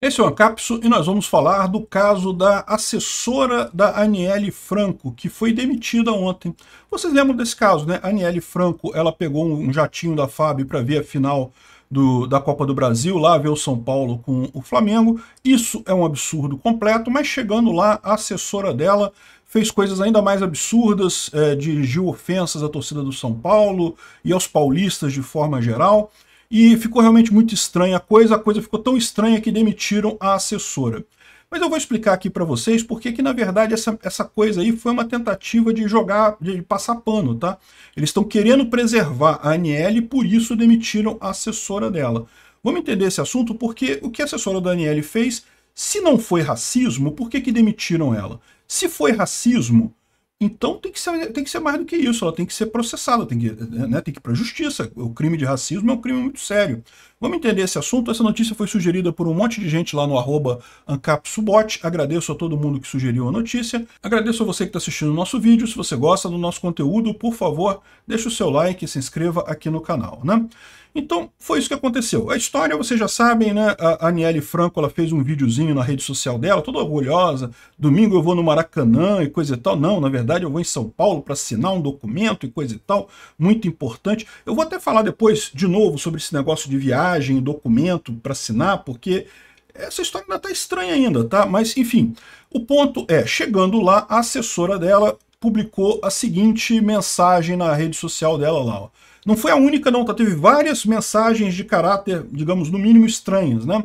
Esse é o Ancapso e nós vamos falar do caso da assessora da Aniele Franco, que foi demitida ontem. Vocês lembram desse caso, né? A Aniele Franco, ela pegou um jatinho da FAB para ver a final do, da Copa do Brasil, lá ver o São Paulo com o Flamengo. Isso é um absurdo completo, mas chegando lá, a assessora dela fez coisas ainda mais absurdas, é, dirigiu ofensas à torcida do São Paulo e aos paulistas de forma geral e ficou realmente muito estranha a coisa, a coisa ficou tão estranha que demitiram a assessora. Mas eu vou explicar aqui para vocês porque que, na verdade, essa, essa coisa aí foi uma tentativa de jogar, de passar pano, tá? Eles estão querendo preservar a Aniele e por isso demitiram a assessora dela. Vamos entender esse assunto porque o que a assessora da Aniele fez, se não foi racismo, por que, que demitiram ela? Se foi racismo, então tem que ser, tem que ser mais do que isso, ela tem que ser processada, tem que, né, tem que ir para a justiça. O crime de racismo é um crime muito sério. Vamos entender esse assunto. Essa notícia foi sugerida por um monte de gente lá no arroba AncapSubot. Agradeço a todo mundo que sugeriu a notícia. Agradeço a você que está assistindo o nosso vídeo. Se você gosta do nosso conteúdo, por favor, deixe o seu like e se inscreva aqui no canal. Né? Então, foi isso que aconteceu. A história, vocês já sabem, né? A Aniele Franco ela fez um videozinho na rede social dela, toda orgulhosa. Domingo eu vou no Maracanã e coisa e tal. Não, na verdade eu vou em São Paulo para assinar um documento e coisa e tal. Muito importante. Eu vou até falar depois, de novo, sobre esse negócio de viagem mensagem, documento para assinar, porque essa história ainda está estranha ainda, tá? Mas, enfim, o ponto é, chegando lá, a assessora dela publicou a seguinte mensagem na rede social dela lá, ó. Não foi a única não, tá? Teve várias mensagens de caráter, digamos, no mínimo estranhas, né?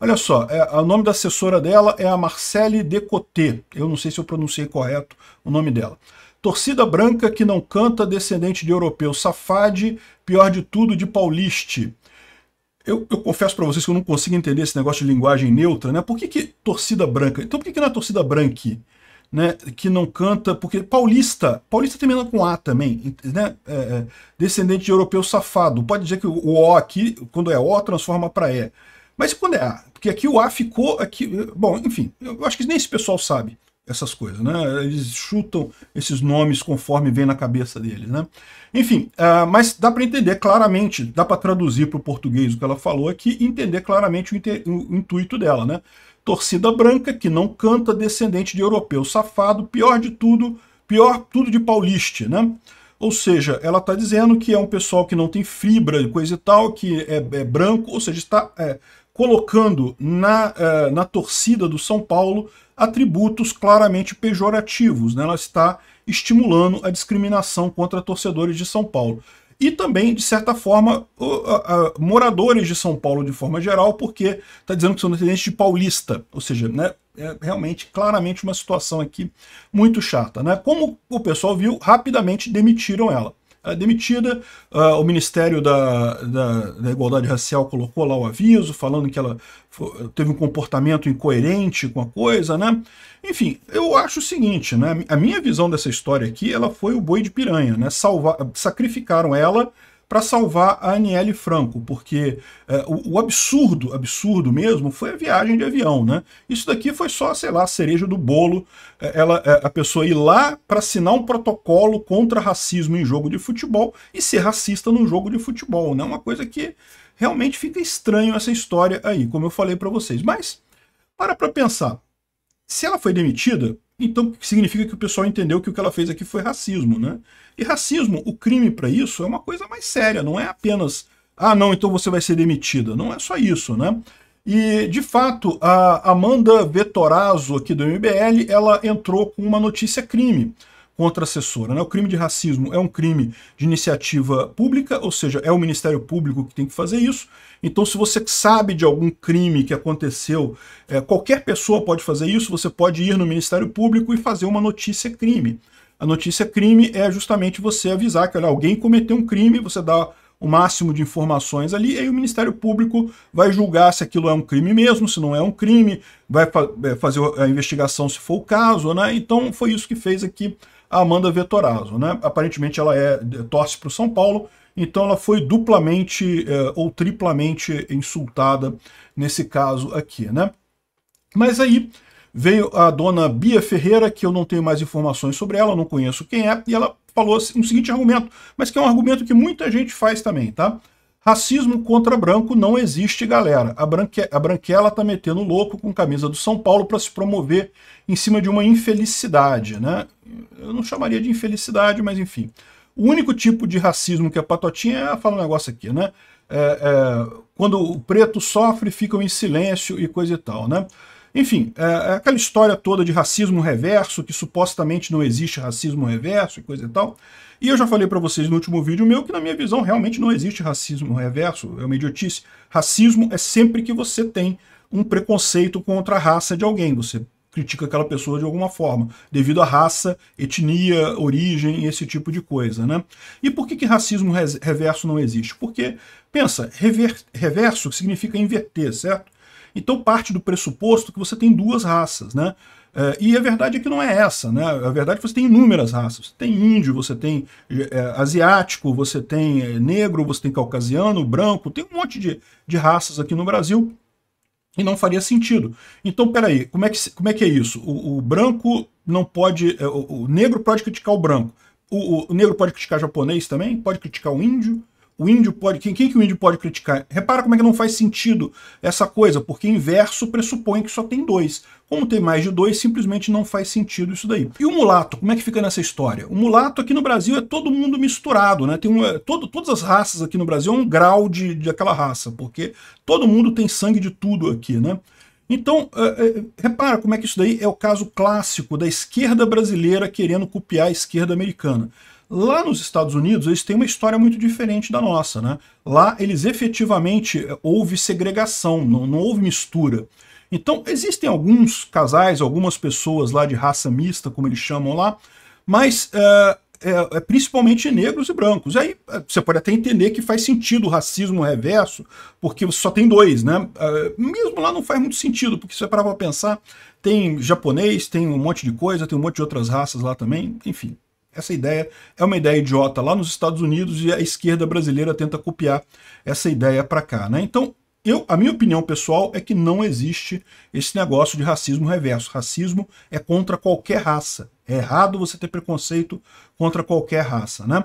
Olha só, é, o nome da assessora dela é a Marcele Decoté. Eu não sei se eu pronunciei correto o nome dela. Torcida branca que não canta, descendente de europeu safade, pior de tudo, de pauliste. Eu, eu confesso para vocês que eu não consigo entender esse negócio de linguagem neutra, né? Por que, que torcida branca? Então por que, que não é torcida branca, Né, que não canta, porque paulista, paulista termina com A também, né, é, é, descendente de europeu safado, pode dizer que o O aqui, quando é O, transforma para E, mas quando é A, porque aqui o A ficou, aqui, bom, enfim, eu acho que nem esse pessoal sabe, essas coisas, né? Eles chutam esses nomes conforme vem na cabeça deles, né? Enfim, uh, mas dá para entender claramente, dá para traduzir para o português o que ela falou aqui entender claramente o, o, intuito dela, né? Torcida branca que não canta, descendente de europeu safado, pior de tudo, pior tudo de pauliste, né? Ou seja, ela está dizendo que é um pessoal que não tem fibra, coisa e tal, que é, é branco, ou seja, está é, colocando na, eh, na torcida do São Paulo atributos claramente pejorativos. Né? Ela está estimulando a discriminação contra torcedores de São Paulo. E também, de certa forma, moradores de São Paulo de forma geral, porque está dizendo que são descendentes de paulista. Ou seja, né, é realmente, claramente, uma situação aqui muito chata. Né? Como o pessoal viu, rapidamente demitiram ela. É demitida. Ah, o Ministério da, da, da, Igualdade Racial colocou lá o aviso, falando que ela teve um comportamento incoerente com a coisa, né? Enfim, eu acho o seguinte, né? A minha visão dessa história aqui, ela foi o boi de piranha, né? Salva sacrificaram ela para salvar a Aniele Franco, porque é, o, o, absurdo, absurdo mesmo, foi a viagem de avião, né? Isso daqui foi só, sei lá, a cereja do bolo, é, ela, é, a pessoa ir lá para assinar um protocolo contra racismo em jogo de futebol e ser racista num jogo de futebol, né? Uma coisa que realmente fica estranho essa história aí, como eu falei para vocês. Mas, para para pensar, se ela foi demitida, então significa que o pessoal entendeu que o que ela fez aqui foi racismo, né? E racismo, o crime para isso é uma coisa mais séria, não é apenas ah, não, então você vai ser demitida. Não é só isso, né? E, de fato, a Amanda Vetorazzo, aqui do MBL, ela entrou com uma notícia crime contra a Né? O crime de racismo é um crime de iniciativa pública, ou seja, é o Ministério Público que tem que fazer isso. Então, se você sabe de algum crime que aconteceu, é, qualquer pessoa pode fazer isso, você pode ir no Ministério Público e fazer uma notícia crime. A notícia crime é justamente você avisar que olha, alguém cometeu um crime, você dá o máximo de informações ali, e aí o Ministério Público vai julgar se aquilo é um crime mesmo, se não é um crime, vai é, fazer a investigação se for o caso, né? Então foi isso que fez aqui a Amanda Vettorazzo, né? Aparentemente ela é torce para o São Paulo, então ela foi duplamente é, ou triplamente insultada nesse caso aqui, né? Mas aí veio a dona Bia Ferreira, que eu não tenho mais informações sobre ela, não conheço quem é, e ela falou um assim, seguinte argumento, mas que é um argumento que muita gente faz também, tá? Racismo contra branco não existe, galera. A, branque... a branquela tá metendo louco com camisa do São Paulo para se promover em cima de uma infelicidade, né? Eu não chamaria de infelicidade, mas enfim. O único tipo de racismo que a é patotinha é, fala um negócio aqui, né? É, é, quando o preto sofre, ficam em silêncio e coisa e tal, né? Enfim, é, é aquela história toda de racismo reverso, que supostamente não existe racismo reverso e coisa e tal. E eu já falei para vocês no último vídeo meu que na minha visão realmente não existe racismo reverso, é uma idiotice. Racismo é sempre que você tem um preconceito contra a raça de alguém, você critica aquela pessoa de alguma forma, devido à raça, etnia, origem, esse tipo de coisa, né? E por que, que racismo reverso não existe? Porque, pensa, rever, reverso significa inverter, certo? Então parte do pressuposto que você tem duas raças, né? É, e a verdade é que não é essa, né? A verdade é que você tem inúmeras raças. Você tem índio, você tem é, é asiático, você tem é, negro, você tem caucasiano, branco, tem um monte de, de raças aqui no Brasil e não faria sentido. Então, peraí, como é que, como é, que é isso? O, o branco não pode. É, o, o, negro pode criticar o branco. O, o, negro pode criticar o japonês também? Pode criticar o índio? O índio pode. Quem, quem que o índio pode criticar? Repara como é que não faz sentido essa coisa, porque inverso pressupõe que só tem dois. Como tem mais de dois, simplesmente não faz sentido isso daí. E o mulato, como é que fica nessa história? O mulato aqui no Brasil é todo mundo misturado, né? Tem um, é, todo, todas as raças aqui no Brasil é um grau de, de aquela raça, porque todo mundo tem sangue de tudo aqui, né? Então, é, é, repara como é que isso daí é o caso clássico da esquerda brasileira querendo copiar a esquerda americana. Lá nos Estados Unidos, eles têm uma história muito diferente da nossa, né? Lá, eles efetivamente eh, houve segregação, não, não houve mistura. Então, existem alguns casais, algumas pessoas lá de raça mista, como eles chamam lá, mas é, é, é, principalmente negros e brancos. E aí você pode até entender que faz sentido o racismo reverso, porque só tem dois, né? mesmo lá não faz muito sentido, porque se você parar pra pensar, tem japonês, tem um monte de coisa, tem um monte de outras raças lá também, enfim. Essa ideia é uma ideia idiota lá nos Estados Unidos e a esquerda brasileira tenta copiar essa ideia para cá. Né? Então, eu, a minha opinião pessoal é que não existe esse negócio de racismo reverso. Racismo é contra qualquer raça. É errado você ter preconceito contra qualquer raça. Né?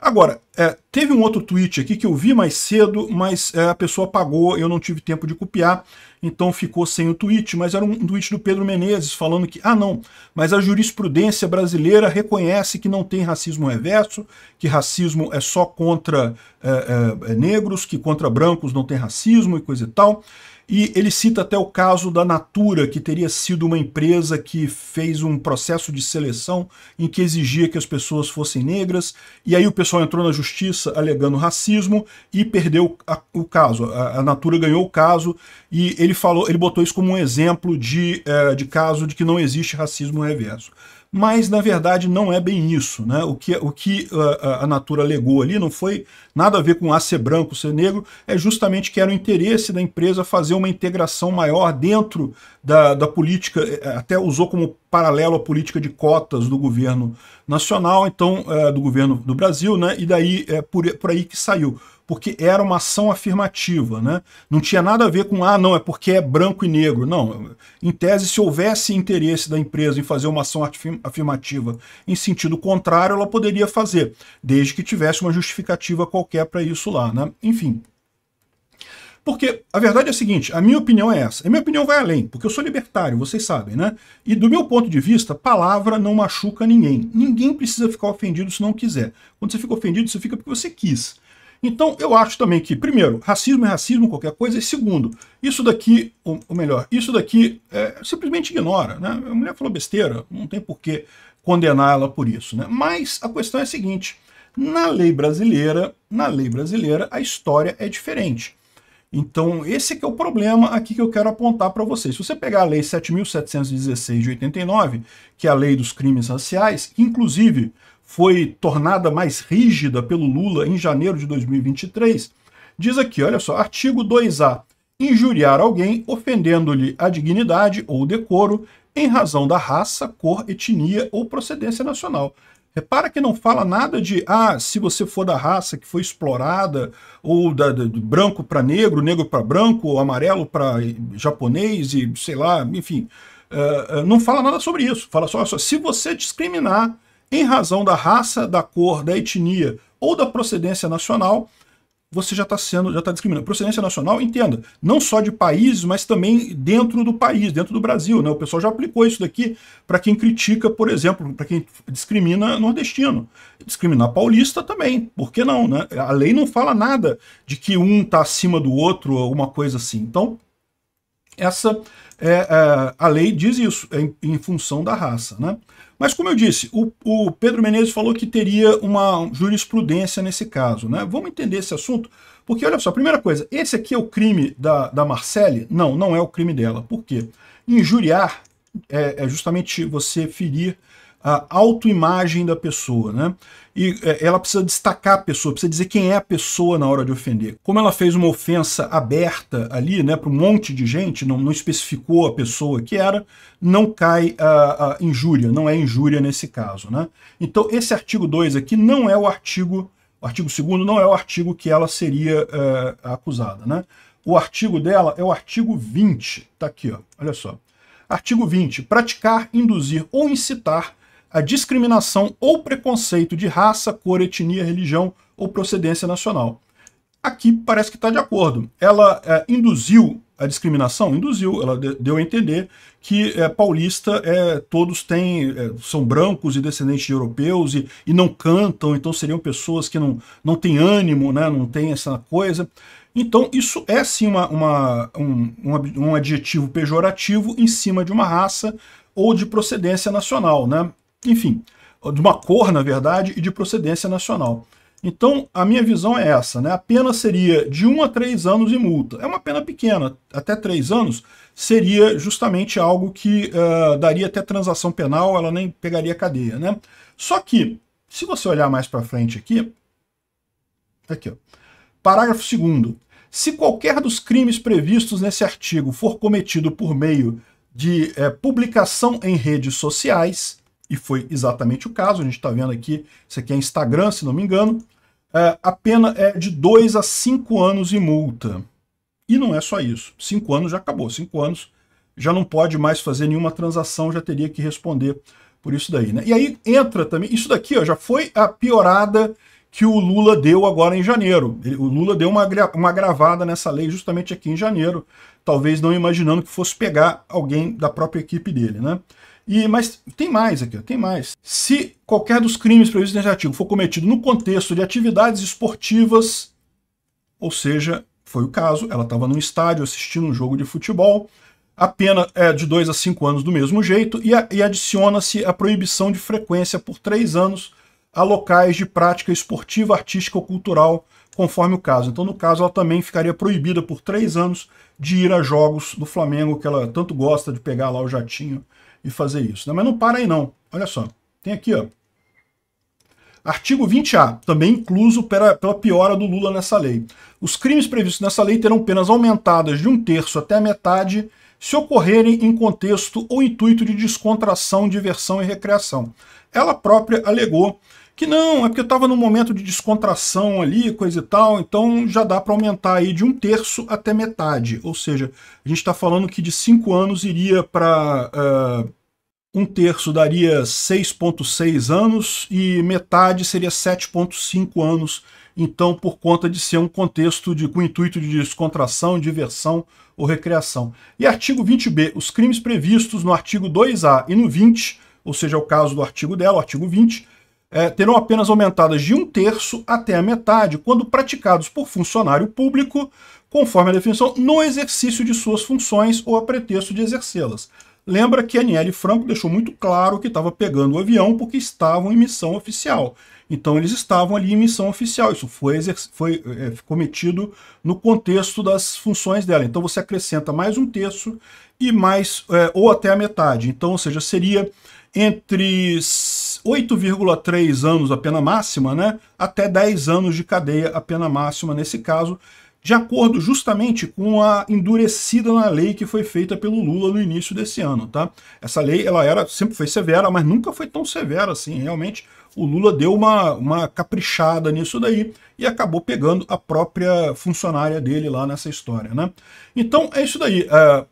Agora, é, teve um outro tweet aqui que eu vi mais cedo, mas é, a pessoa apagou, eu não tive tempo de copiar, então ficou sem o tweet, mas era um tweet do Pedro Menezes falando que, ah não, mas a jurisprudência brasileira reconhece que não tem racismo reverso, que racismo é só contra é, é, é negros, que contra brancos não tem racismo e coisa e tal. E ele cita até o caso da Natura, que teria sido uma empresa que fez um processo de seleção em que exigia que as pessoas fossem negras, e aí o pessoal entrou na justiça alegando racismo e perdeu a, o caso. A, a, Natura ganhou o caso e ele falou, ele botou isso como um exemplo de, é, de caso de que não existe racismo reverso mas na verdade não é bem isso. Né? O que, o que a, ah, ah, a Natura alegou ali não foi nada a ver com a ser branco, ser negro, é justamente que era o interesse da empresa fazer uma integração maior dentro da, da política, eh, eh, até usou como paralelo a política de cotas do governo nacional, então eh, do governo do Brasil, né? e daí é por, por aí que saiu porque era uma ação afirmativa. Né? Não tinha nada a ver com, ah, não, é porque é branco e negro. Não, em tese, se houvesse interesse da empresa em fazer uma ação afirmativa em sentido contrário, ela poderia fazer, desde que tivesse uma justificativa qualquer para isso lá. Né? Enfim. Porque a verdade é a seguinte, a minha opinião é essa. A minha opinião vai além, porque eu sou libertário, vocês sabem, né? E do meu ponto de vista, palavra não machuca ninguém. Ninguém precisa ficar ofendido se não quiser. Quando você fica ofendido, você fica porque você quis. Então, eu acho também que, primeiro, racismo é racismo, qualquer coisa, e segundo, isso daqui, ou, melhor, isso daqui é, simplesmente ignora, né? A mulher falou besteira, não tem por que condenar ela por isso, né? Mas a questão é a seguinte, na lei brasileira, na lei brasileira, a história é diferente. Então, esse que é o problema aqui que eu quero apontar para vocês. Se você pegar a Lei 7.716 de 89, que é a lei dos crimes raciais, que inclusive foi tornada mais rígida pelo Lula em janeiro de 2023, diz aqui, olha só, artigo 2A, injuriar alguém ofendendo-lhe a dignidade ou decoro em razão da raça, cor, etnia ou procedência nacional. Repara que não fala nada de, ah, se você for da raça que foi explorada, ou da, da de branco para negro, negro para branco, amarelo para japonês e sei lá, enfim. Uh, não fala nada sobre isso. Fala só, só se você discriminar em razão da raça, da cor, da etnia ou da procedência nacional, você já está sendo, já está discriminando. Procedência nacional, entenda, não só de país, mas também dentro do país, dentro do Brasil. Né? O pessoal já aplicou isso daqui para quem critica, por exemplo, para quem discrimina nordestino. Discriminar paulista também, por que não? Né? A lei não fala nada de que um está acima do outro, alguma coisa assim. Então, essa é, é a lei diz isso, é em, em função da raça. Né? Mas, como eu disse, o, o, Pedro Menezes falou que teria uma jurisprudência nesse caso. Né? Vamos entender esse assunto, porque, olha só, primeira coisa, esse aqui é o crime da, da Marcelle? Não, não é o crime dela. Por quê? Injuriar é, é justamente você ferir a autoimagem da pessoa, né? E é, ela precisa destacar a pessoa, precisa dizer quem é a pessoa na hora de ofender. Como ela fez uma ofensa aberta ali, né, para um monte de gente, não, não, especificou a pessoa que era, não cai a, a, injúria, não é injúria nesse caso, né? Então esse artigo 2 aqui não é o artigo, o artigo 2 não é o artigo que ela seria uh, acusada, né? O artigo dela é o artigo 20, tá aqui, ó, olha só. Artigo 20. Praticar, induzir ou incitar a discriminação ou preconceito de raça, cor, etnia, religião ou procedência nacional. Aqui parece que está de acordo. Ela é, induziu a discriminação? Induziu, ela deu a entender que é, paulista é, todos têm, é, são brancos e descendentes de europeus e, e não cantam, então seriam pessoas que não, não têm ânimo, né, não têm essa coisa. Então isso é sim uma, uma um, um, um adjetivo pejorativo em cima de uma raça ou de procedência nacional, né? enfim, de uma cor, na verdade, e de procedência nacional. Então, a minha visão é essa, né? A pena seria de 1 um a 3 anos e multa. É uma pena pequena, até 3 anos seria justamente algo que uh, daria até transação penal, ela nem pegaria cadeia, né? Só que, se você olhar mais para frente aqui, aqui, ó, parágrafo 2 se qualquer dos crimes previstos nesse artigo for cometido por meio de é, publicação em redes sociais, e foi exatamente o caso. A gente está vendo aqui, isso aqui é Instagram, se não me engano. É, a pena é de 2 a 5 anos e multa. E não é só isso. 5 anos já acabou. 5 anos já não pode mais fazer nenhuma transação, já teria que responder por isso daí. Né? E aí entra também, isso daqui ó, já foi a piorada que o Lula deu agora em janeiro. Ele, o Lula deu uma, uma gravada nessa lei justamente aqui em janeiro, talvez não imaginando que fosse pegar alguém da própria equipe dele. Né? E, mas tem mais aqui, ó, tem mais. Se qualquer dos crimes previstos neste artigo for cometido no contexto de atividades esportivas, ou seja, foi o caso, ela estava num estádio assistindo um jogo de futebol, a pena é de 2 a 5 anos do mesmo jeito e, e adiciona-se a proibição de frequência por 3 anos a locais de prática esportiva, artística ou cultural, conforme o caso. Então, no caso, ela também ficaria proibida por 3 anos de ir a jogos do Flamengo, que ela tanto gosta de pegar lá o jatinho e fazer isso. Né? Mas não para aí não. Olha só, tem aqui, ó. Artigo 20A, também incluso pela, piora do Lula nessa lei. Os crimes previstos nessa lei terão penas aumentadas de um terço até a metade se ocorrerem em contexto ou intuito de descontração, diversão e recreação. Ela própria alegou que não, é porque estava num momento de descontração ali, coisa e tal, então já dá para aumentar aí de um terço até metade. Ou seja, a gente está falando que de cinco anos iria para eh, um terço daria 6,6 anos e metade seria 7,5 anos. Então, por conta de ser um contexto de, com intuito de descontração, diversão ou recreação. E artigo 20b, os crimes previstos no artigo 2a e no 20, ou seja, é o caso do artigo dela, o artigo 20, é, terão apenas aumentadas de um terço até a metade quando praticados por funcionário público, conforme a definição, no exercício de suas funções ou a pretexto de exercê-las. Lembra que Aniele Franco deixou muito claro que estava pegando o avião porque estavam em missão oficial. Então eles estavam ali em missão oficial. Isso foi, foi é, cometido no contexto das funções dela. Então você acrescenta mais um terço e mais, é, ou até a metade. Então, ou seja, seria entre 8,3 anos a pena máxima, né, até 10 anos de cadeia a pena máxima nesse caso, de acordo justamente com a endurecida na lei que foi feita pelo Lula no início desse ano, tá? Essa lei, ela era sempre foi severa, mas nunca foi tão severa assim, realmente o Lula deu uma, uma caprichada nisso daí e acabou pegando a própria funcionária dele lá nessa história, né? Então é isso daí, é,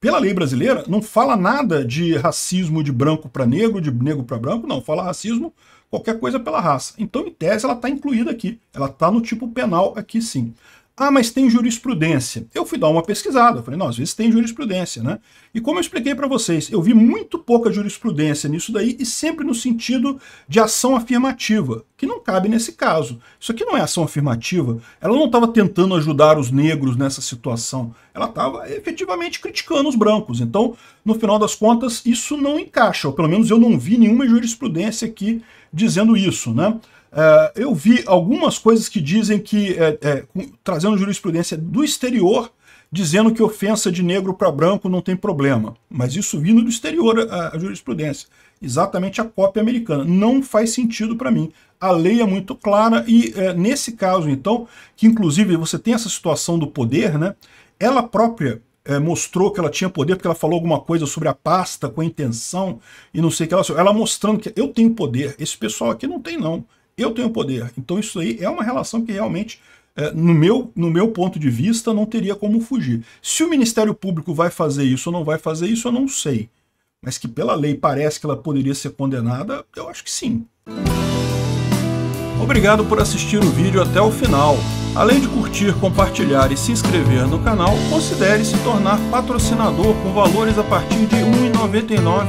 pela lei brasileira não fala nada de racismo de branco para negro, de negro para branco, não, fala racismo qualquer coisa pela raça. Então, em tese, ela está incluída aqui. Ela está no tipo penal aqui, sim. Ah, mas tem jurisprudência. Eu fui dar uma pesquisada, eu falei, não, às vezes tem jurisprudência, né? E como eu expliquei para vocês, eu vi muito pouca jurisprudência nisso daí e sempre no sentido de ação afirmativa, que não cabe nesse caso. Isso aqui não é ação afirmativa, ela não estava tentando ajudar os negros nessa situação, ela estava efetivamente criticando os brancos. Então, no final das contas, isso não encaixa, ou pelo menos eu não vi nenhuma jurisprudência aqui dizendo isso, né? Uh, eu vi algumas coisas que dizem que, é, é, trazendo jurisprudência do exterior, dizendo que ofensa de negro para branco não tem problema. Mas isso vindo do exterior, a, a jurisprudência. Exatamente a cópia americana. Não faz sentido para mim. A lei é muito clara e, é, nesse caso, então, que inclusive você tem essa situação do poder, né? Ela própria mostrou que ela tinha poder porque ela falou alguma coisa sobre a pasta com a intenção e não sei o que ela. Ela mostrando que eu tenho poder. Esse pessoal aqui não tem, não eu tenho poder. Então isso aí é uma relação que realmente, é, no, meu, no meu ponto de vista, não teria como fugir. Se o Ministério Público vai fazer isso ou não vai fazer isso, eu não sei. Mas que pela lei parece que ela poderia ser condenada, eu acho que sim. Obrigado por assistir o vídeo até o final. Além de curtir, compartilhar e se inscrever no canal, considere se tornar patrocinador com valores a partir de R$ 1,99